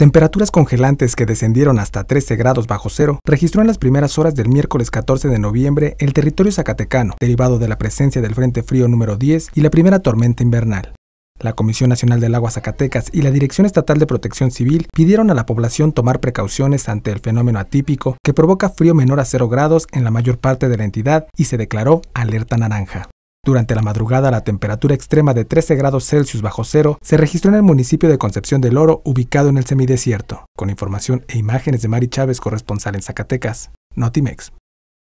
Temperaturas congelantes que descendieron hasta 13 grados bajo cero registró en las primeras horas del miércoles 14 de noviembre el territorio zacatecano, derivado de la presencia del Frente Frío número 10 y la primera tormenta invernal. La Comisión Nacional del Agua Zacatecas y la Dirección Estatal de Protección Civil pidieron a la población tomar precauciones ante el fenómeno atípico que provoca frío menor a 0 grados en la mayor parte de la entidad y se declaró alerta naranja. Durante la madrugada, la temperatura extrema de 13 grados Celsius bajo cero se registró en el municipio de Concepción del Oro, ubicado en el semidesierto, con información e imágenes de Mari Chávez, corresponsal en Zacatecas, Notimex.